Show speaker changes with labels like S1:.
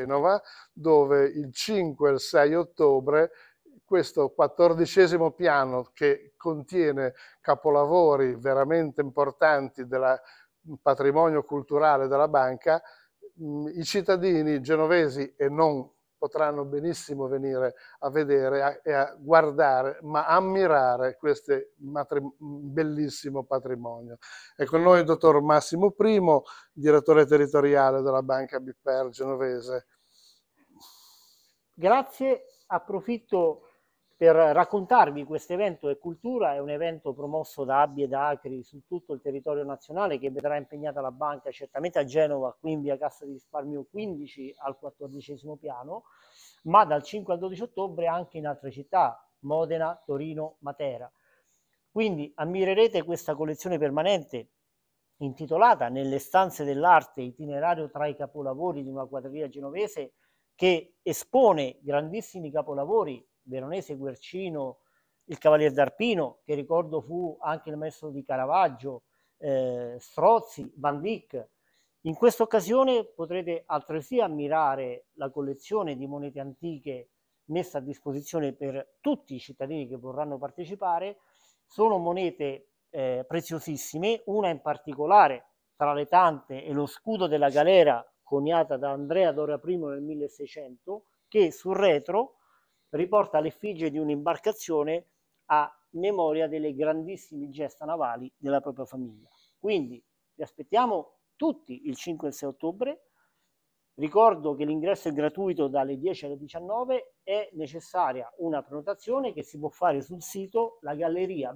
S1: Genova,
S2: dove il 5 e il 6 ottobre questo quattordicesimo piano che contiene capolavori veramente importanti del mm, patrimonio culturale della banca, mm, i cittadini genovesi e non potranno benissimo venire a vedere e a guardare, ma ammirare questo bellissimo patrimonio. È con noi il dottor Massimo Primo, direttore territoriale della Banca Biper genovese.
S1: Grazie, approfitto per raccontarvi questo evento e cultura. È un evento promosso da Abbi da Acri su tutto il territorio nazionale che vedrà impegnata la banca certamente a Genova, qui in via Cassa di Risparmio 15 al 14 piano, ma dal 5 al 12 ottobre anche in altre città, Modena, Torino, Matera. Quindi ammirerete questa collezione permanente intitolata Nelle stanze dell'arte, itinerario tra i capolavori di una quadriglia genovese che espone grandissimi capolavori, Veronese, Guercino, il Cavalier d'Arpino, che ricordo fu anche il maestro di Caravaggio, eh, Strozzi, Van Dyck. In questa occasione potrete altresì ammirare la collezione di monete antiche messa a disposizione per tutti i cittadini che vorranno partecipare. Sono monete eh, preziosissime, una in particolare tra le tante è lo scudo della galera coniata da Andrea Dora I nel 1600, che sul retro riporta l'effigie di un'imbarcazione a memoria delle grandissime gesta navali della propria famiglia. Quindi vi aspettiamo tutti il 5 e 6 ottobre. Ricordo che l'ingresso è gratuito dalle 10 alle 19, è necessaria una prenotazione che si può fare sul sito la galleria